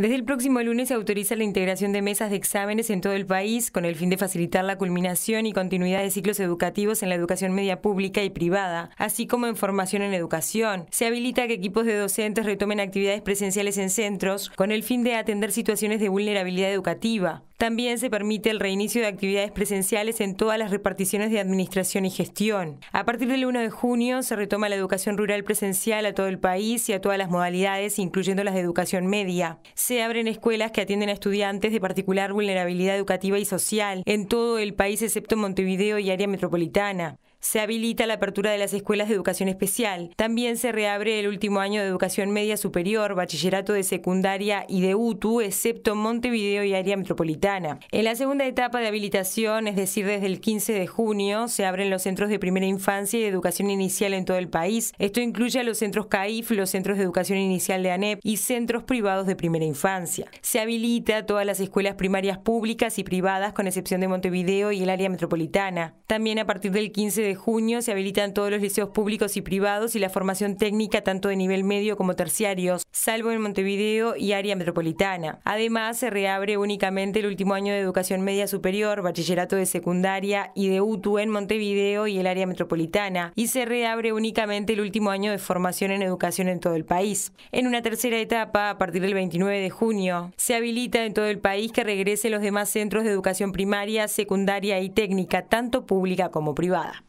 Desde el próximo lunes se autoriza la integración de mesas de exámenes en todo el país con el fin de facilitar la culminación y continuidad de ciclos educativos en la educación media pública y privada, así como en formación en educación. Se habilita que equipos de docentes retomen actividades presenciales en centros con el fin de atender situaciones de vulnerabilidad educativa. También se permite el reinicio de actividades presenciales en todas las reparticiones de administración y gestión. A partir del 1 de junio se retoma la educación rural presencial a todo el país y a todas las modalidades, incluyendo las de educación media. Se abren escuelas que atienden a estudiantes de particular vulnerabilidad educativa y social en todo el país excepto Montevideo y área metropolitana. Se habilita la apertura de las escuelas de educación especial. También se reabre el último año de educación media superior, bachillerato de secundaria y de UTU, excepto Montevideo y área metropolitana. En la segunda etapa de habilitación, es decir, desde el 15 de junio, se abren los centros de primera infancia y educación inicial en todo el país. Esto incluye a los centros CAIF, los centros de educación inicial de ANEP y centros privados de primera infancia. Se habilita todas las escuelas primarias públicas y privadas, con excepción de Montevideo y el área metropolitana. También a partir del 15 de junio se habilitan todos los liceos públicos y privados y la formación técnica tanto de nivel medio como terciarios, salvo en Montevideo y área metropolitana. Además, se reabre únicamente el último año de educación media superior, bachillerato de secundaria y de UTU en Montevideo y el área metropolitana, y se reabre únicamente el último año de formación en educación en todo el país. En una tercera etapa, a partir del 29 de junio, se habilita en todo el país que regresen los demás centros de educación primaria, secundaria y técnica, tanto pública como privada.